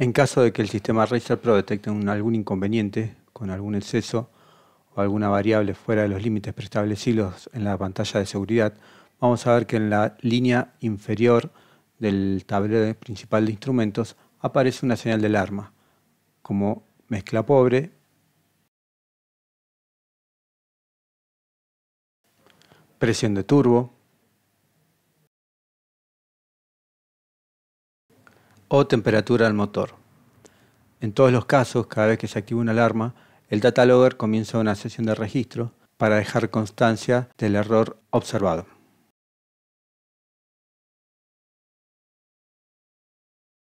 En caso de que el sistema Razer Pro detecte algún inconveniente con algún exceso o alguna variable fuera de los límites preestablecidos en la pantalla de seguridad, vamos a ver que en la línea inferior del tablero principal de instrumentos aparece una señal de alarma, como mezcla pobre, presión de turbo, o temperatura del motor. En todos los casos, cada vez que se activa una alarma, el data logger comienza una sesión de registro para dejar constancia del error observado.